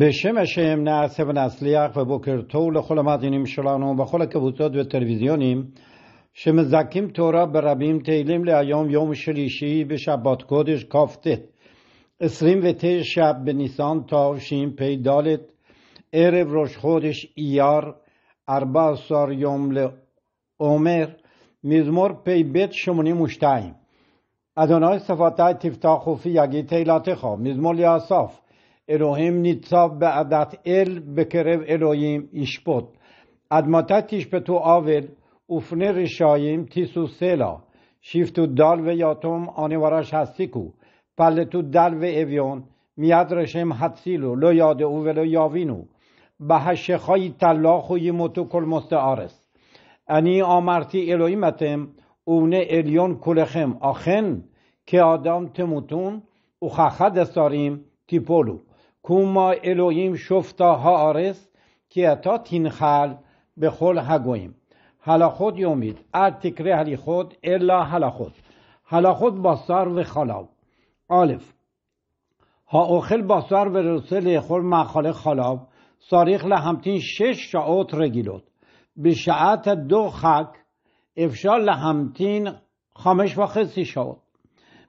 بشم شم نه سب نسلی و بکر طول خلمات اینیم شلانو و که بوتاد و تلویزیونیم شم زکیم تورا برابیم تیلیم لیایوم یوم شلیشی به شبات کودش کافته اسریم و تی شب به نیسان تا شیم پیدالت ارو روش خودش ایار اربا سار یوم لعمر میزمور پی بیت شمونی مشتایم ادانای صفاتای تفتا خوفی یگی تیلاته میزمور لیاساف אלוהים ניצב בעדת אל בקרב אלוהים ישפוט. אדמתה תשפטו עוול ופני רשעים תישאו סלע. שיפטו דל ויתום ורש הסיכו. פלטו דל ואביון מיד רשם הצילו לא ידעו ולא יבינו. בהשכה תלח ימותו כל کل ארץ. אני אמרתי אלוהים אתם ובני עליון כולכם אכן כאדם תמותון تموتون و תיפולו. کوما الویم شفتا هارس که اتا تین خل به خل هگویم حالا خود یومید ار تکره هلی خود الا حالا خود حالا خود باسار و خلاو آلف ها اخل باسار و رسل خور مخاله خالاو ساریخ لحمتین شش شعات رگیلوت به شعات دو خک افشال لهمتین خامش و خسی شعات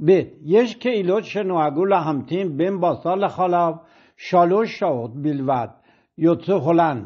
بید یش که ایلوت شنوگو لهمتین بین باسار لخالاو شالوش شاود بلود یوتو هلند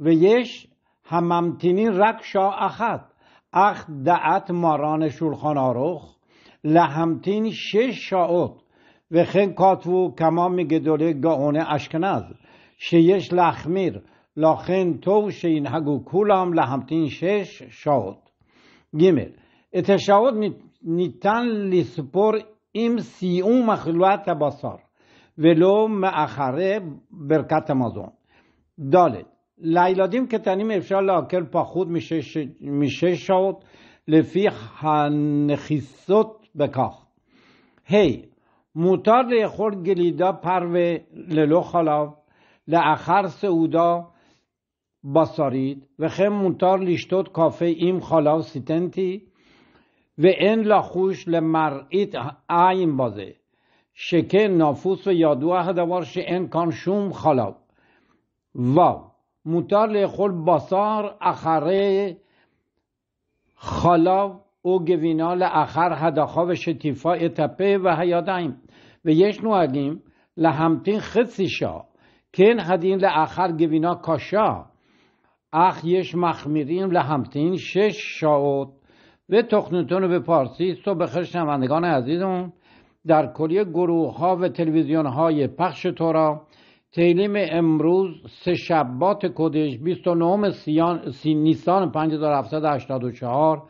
و یش هممتینی رک شا اخد اخ دعت ماران شلخان آروخ لهمتین شش شاود و خن کاتو کما میگه دوله گاونه اشکناز شیش لخمیر لاخن تو شین هگو کولام لهمتین شش شاود گیمیر اتشاود نیتن لیسپور ایم سی اون مخلوات باسار ولو مأخره برکت مازون دالت لیلادیم که تنیم افشال لاکل پا خود میشه, میشه شد لفی خنخیصت بکاخ هی موتار لیخور گلیدا پروه للو خلاف لاخر سعودا باسارید و خم موتار لیشتود کافه ایم خلاف سیتنتی و این لخوش لمرئیت عین بازه شکه نافوس و یادو احد ان کان شوم خلاو و متال خل باسار اخره خلاو او گوینال اخر هداخواب شتیفا اتپه و هیادایم و یش نو اگیم لهمتین خصیشا که این هدین لاخر گوینا کاشا اخ یش مخمیریم لهمتین شش شاوت و تخنتون به پارسی صبح خیر شنوندگان عزیزم در کلیه گروه ها و تلویزیون های پخش تورا تیلیم امروز سه شبات کدش 29 سیان سی نیسان 5784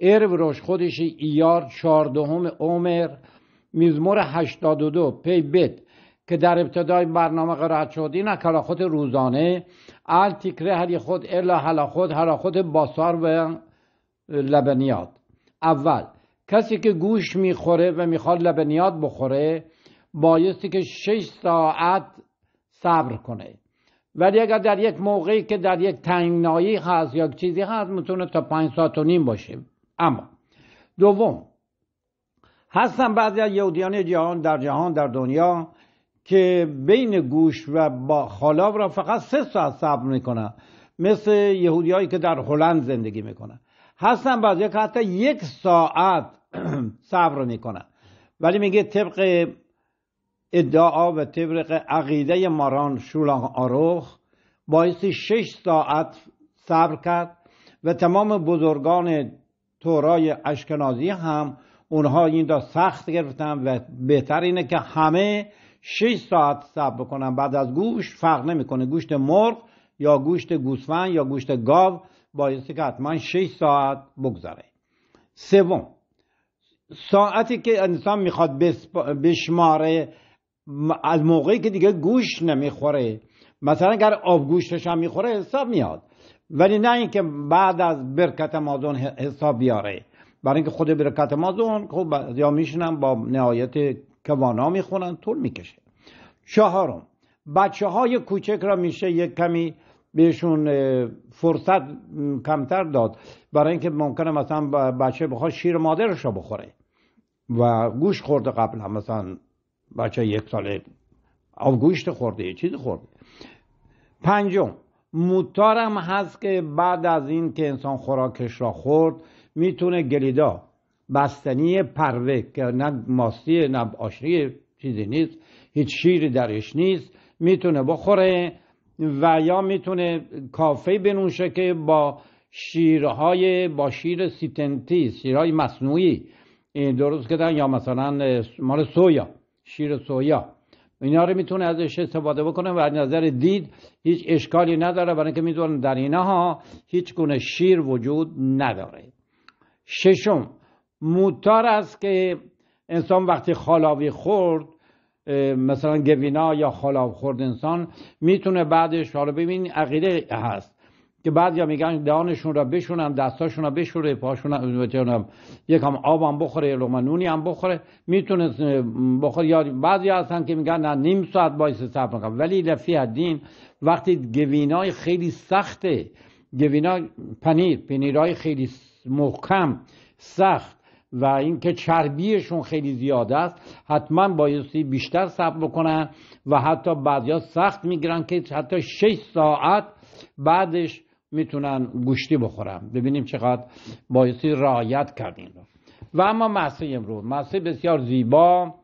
ارو روش خودش ایار 14 عمر میزمور 82 پی بت که در ابتدای برنامه قرائت شد این کلاخوت روزانه ال تیکره هلی خود الا هلا خود خود باسار و لبنیات اول کسی که گوش میخوره و میخواد لبنیات بخوره بایستی که 6 ساعت صبر کنه ولی اگر در یک موقعی که در یک تنگنایی هست یا چیزی هست میتونه تا پنج ساعت و نیم باشه اما دوم هستن بعضی از یهودیان جهان در جهان در دنیا که بین گوش و با خالاب را فقط سه ساعت صبر میکنن مثل یهودیایی که در هلند زندگی میکنن هستن بعضی که حتی یک ساعت صبر میکنن ولی میگه طبق ادعا و طبق عقیده ماران شولان آروخ باعثی شش ساعت صبر کرد و تمام بزرگان تورای اشکنازی هم اونها این سخت گرفتن و بهتر اینه که همه شش ساعت صبر کنن بعد از گوش فرق نمیکنه گوشت مرغ یا گوشت گوسفند یا گوشت گاو باعث که حتما شش ساعت بگذره سوم ساعتی که انسان میخواد بشماره از موقعی که دیگه گوش نمیخوره مثلا اگر آب گوشتش هم میخوره حساب میاد ولی نه اینکه بعد از برکت مازون حساب بیاره برای اینکه خود برکت مازون خب یا میشنن با نهایت کوانا میخونن طول میکشه چهارم بچه های کوچک را میشه یک کمی بهشون فرصت کمتر داد برای اینکه ممکنه مثلا بچه بخواد شیر مادرش را بخوره و گوش خورده هم مثلا بچه یک ساله گوشت خورده یه چیزی خورده پنجم موتارم هست که بعد از این که انسان خوراکش را خورد میتونه گلیدا بستنی پروه که نه ماستی نه آشری چیزی نیست هیچ شیری درش نیست میتونه بخوره و یا میتونه کافه بنوشه که با شیرهای با شیر سیتنتی شیرهای مصنوعی این درست کردن یا مثلا مال سویا شیر سویا اینا رو میتونه ازش استفاده بکنه و از نظر دید هیچ اشکالی نداره برای اینکه میدونن در اینها هیچ گونه شیر وجود نداره ششم موتار است که انسان وقتی خالاوی خورد مثلا گوینا یا خالاو خورد انسان میتونه بعدش حالا ببین عقیده هست که بعد یا میگن دهانشون را بشونن دستاشون را بشوره پاشون هم یکم آبم بخوره لقمه نونی هم بخوره میتونست بخوره یا بعضی هستن که میگن نه نیم ساعت باعث صبر میکنم ولی لفی الدین وقتی گوینای خیلی سخته گوینا پنیر پنیرای خیلی محکم سخت و اینکه چربیشون خیلی زیاد است حتما بایستی بیشتر صبر بکنن و حتی بعضیا سخت میگیرن که حتی 6 ساعت بعدش میتونن گوشتی بخورن ببینیم چقدر بایستی رعایت کردیم و اما مسیح امروز مسیح بسیار زیبا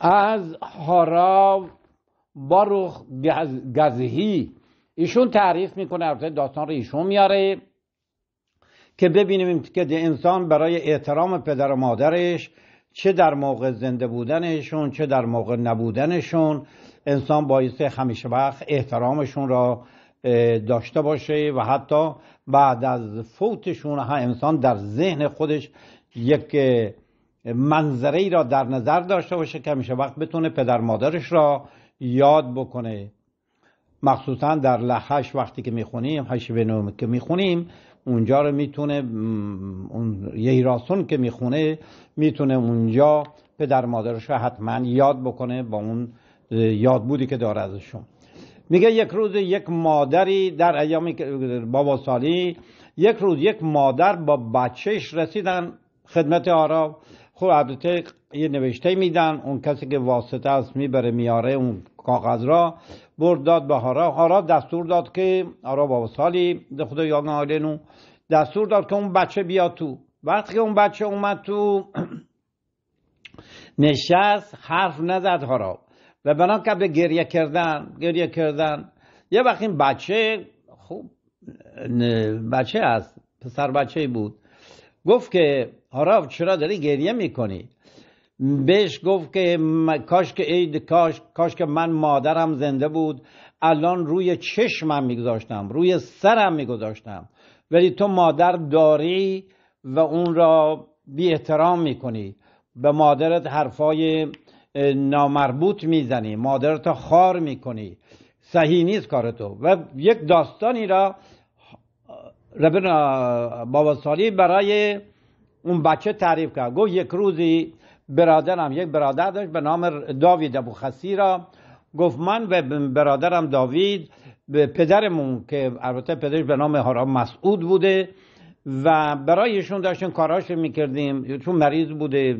از هارا باروخ گزهی ایشون تعریف میکنه البته داستان رو ایشون میاره که ببینیم که انسان برای احترام پدر و مادرش چه در موقع زنده بودنشون چه در موقع نبودنشون انسان باعث همیشه وقت احترامشون را داشته باشه و حتی بعد از فوتشون هم انسان در ذهن خودش یک منظره ای را در نظر داشته باشه که میشه وقت بتونه پدر مادرش را یاد بکنه مخصوصا در لحش وقتی که میخونیم هش بنوم که میخونیم اونجا رو میتونه اون یه راسون که میخونه میتونه اونجا پدر مادرش را حتما یاد بکنه با اون یاد بودی که داره ازشون میگه یک روز یک مادری در ایام بابا سالی یک روز یک مادر با بچهش رسیدن خدمت آرا خب البته یه نوشته میدن اون کسی که واسطه است میبره میاره اون کاغذ را برد داد به آرا آرا دستور داد که آرا بابا سالی خدا یادن دستور داد که اون بچه بیا تو وقتی که اون بچه اومد تو نشست حرف نزد هارا و بنا به گریه کردن گریه کردن یه وقت بچه خوب بچه است پسر بچه بود گفت که هاراف چرا داری گریه میکنی بهش گفت که کاش که عید کاش کاش که من مادرم زنده بود الان روی چشمم میگذاشتم روی سرم میگذاشتم ولی تو مادر داری و اون را بی احترام میکنی به مادرت حرفای نامربوط میزنی مادرتا خار میکنی صحیح نیست کار تو و یک داستانی را ربن بابا سالی برای اون بچه تعریف کرد گفت یک روزی برادرم یک برادر داشت به نام داوید ابو خسی گفت من و برادرم داوید به پدرمون که البته پدرش به نام حرام مسعود بوده و برایشون داشتن کاراش میکردیم چون مریض بوده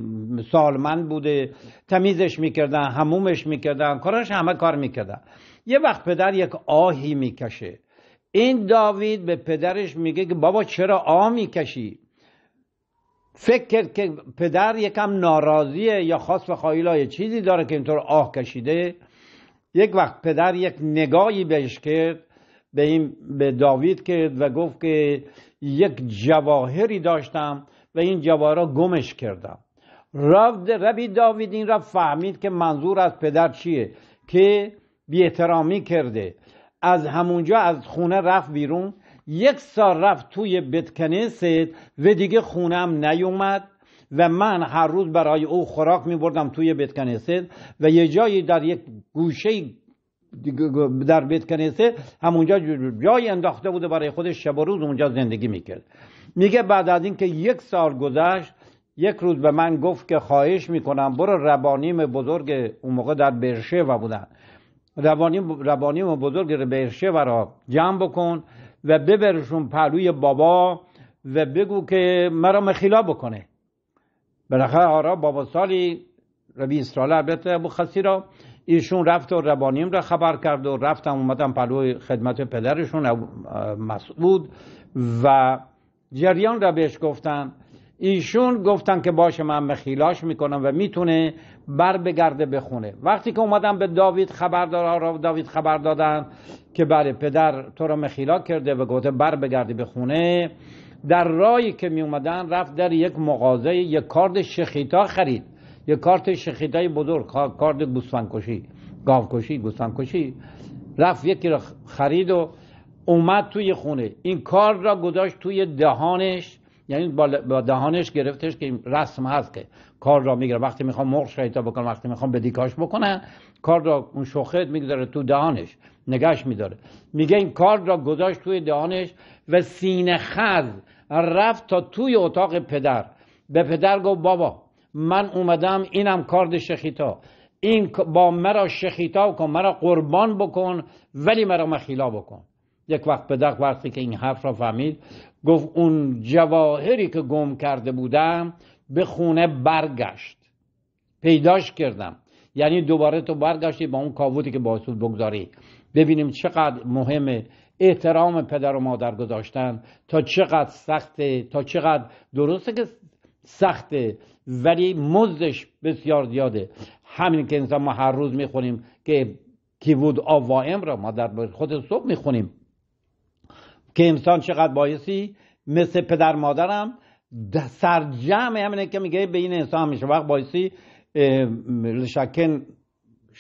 سالمند بوده تمیزش میکردن همومش میکردن کاراش همه کار میکردن یه وقت پدر یک آهی میکشه این داوید به پدرش میگه که بابا چرا آه میکشی فکر کرد که پدر یکم ناراضیه یا خاص و خایلا چیزی داره که اینطور آه کشیده یک وقت پدر یک نگاهی بهش کرد به, این به داوید کرد و گفت که یک جواهری داشتم و این جواهر گمش کردم رفت ربی داوید این را فهمید که منظور از پدر چیه که احترامی کرده از همونجا از خونه رفت بیرون یک سال رفت توی بتکنست و دیگه خونم نیومد و من هر روز برای او خوراک می بردم توی بتکنست و یه جایی در یک گوشه در بیت کنیسه همونجا جایی انداخته بوده برای خودش شب و روز اونجا زندگی میکرد میگه بعد از اینکه یک سال گذشت یک روز به من گفت که خواهش میکنم برو ربانیم بزرگ اون موقع در و بودن ربانیم, ربانیم بزرگ و را جمع بکن و ببرشون پلوی بابا و بگو که مرا مخیلا بکنه بالاخره آرا بابا سالی ربی اسرائیل البته ابو ایشون رفت و ربانیم را خبر کرد و رفتم اومدم پلوی خدمت پدرشون مسعود و جریان را بهش گفتن ایشون گفتن که باشه من مخیلاش میکنم و میتونه بر بگرده بخونه وقتی که اومدم به داوید خبر داوید خبر دادن که بله پدر تو را مخیلا کرده و گفته بر بگرده بخونه در رایی که می اومدن رفت در یک مغازه یک کارد شخیتا خرید یه کارت شخیده بزرگ کارت گوسفندکشی گاوکشی گوسفندکشی رفت یکی را خرید و اومد توی خونه این کار را گذاشت توی دهانش یعنی با دهانش گرفتش که رسم هست که کار را میگره وقتی میخوام مرغ شیتا بکنم وقتی میخوام بدیکاش بکنم کار را اون شوخت میگذاره تو دهانش نگاش میداره میگه این کار را گذاشت توی دهانش و سینه خز رفت تا توی اتاق پدر به پدر گفت بابا من اومدم اینم کارد شخیتا این با مرا شخیتا کن مرا قربان بکن ولی مرا مخیلا بکن یک وقت پدر وقتی که این حرف را فهمید گفت اون جواهری که گم کرده بودم به خونه برگشت پیداش کردم یعنی دوباره تو برگشتی با اون کاوتی که باسود بگذاری ببینیم چقدر مهم احترام پدر و مادر گذاشتن تا چقدر سخته تا چقدر درسته که سخته ولی مزدش بسیار زیاده همین که انسان ما هر روز میخونیم که کی بود آوائم را ما در خود صبح میخونیم که انسان چقدر بایسی مثل پدر مادرم سرجم همینه که میگه به این انسان میشه وقت بایسی لشکن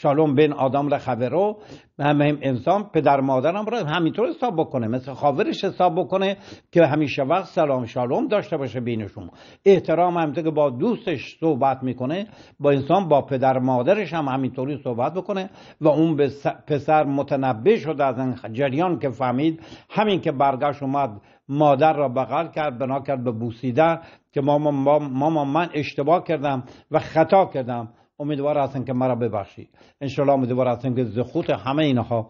شالوم بین آدم لخبرو همه انسان پدر مادرم را همینطور حساب بکنه مثل خاورش حساب بکنه که همیشه وقت سلام شالوم داشته باشه بینشون احترام همینطور که با دوستش صحبت میکنه با انسان با پدر مادرش هم همینطوری صحبت بکنه و اون به پسر متنبه شده از این جریان که فهمید همین که برگشت اومد مادر را بغل کرد بنا کرد به بوسیده که ماما, ماما من اشتباه کردم و خطا کردم امیدوار هستم که مرا ببخشید انشالله امیدوار هستم که زخوت همه اینها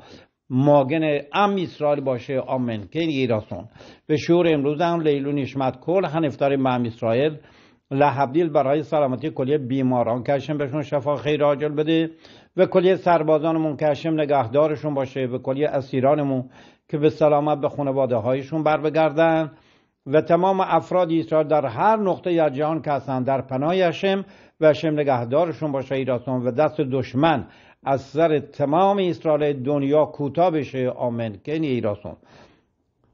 ماگن ام اسرائیل باشه آمین که این ایراسون به شور امروز هم لیلون نشمت کل هنفتار ام اسرائیل لحبدیل برای سلامتی کلیه بیماران کشم بهشون شفا خیر راجل بده و کلیه سربازانمون کشم نگهدارشون باشه و کلیه اسیرانمون که به سلامت به خانواده هایشون بر بگردن و تمام افراد اسرائیل در هر نقطه در جهان که هستند در پناه هشم و شم نگهدارشون باشه ایراسون و دست دشمن از سر تمام اسرائیل دنیا کوتاه بشه آمن کنی ایراسون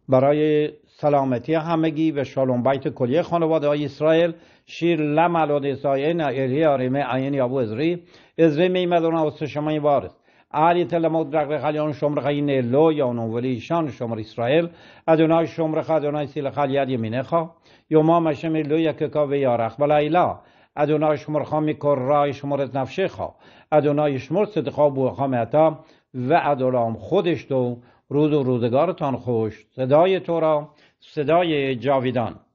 برای سلامتی همگی و شالوم بیت کلیه خانواده های اسرائیل شیر لم علاد اسرائیل ایلی آریمه این یابو ازری ازری میمدونه و شمای وارث علی تل مدرق خلیان شمر لو یا ولی شان شمر اسرائیل ادونای شمر خا ادونای سیل خلیاد یمینه یا یوما مشم لو یک که و یارخ بلایلا ادونای شمر خامی رای شمرت نفشه خا ادونای شمر صدقا بو خامتا و ادولام خودش تو روز و روزگارتان خوش صدای تو را صدای جاویدان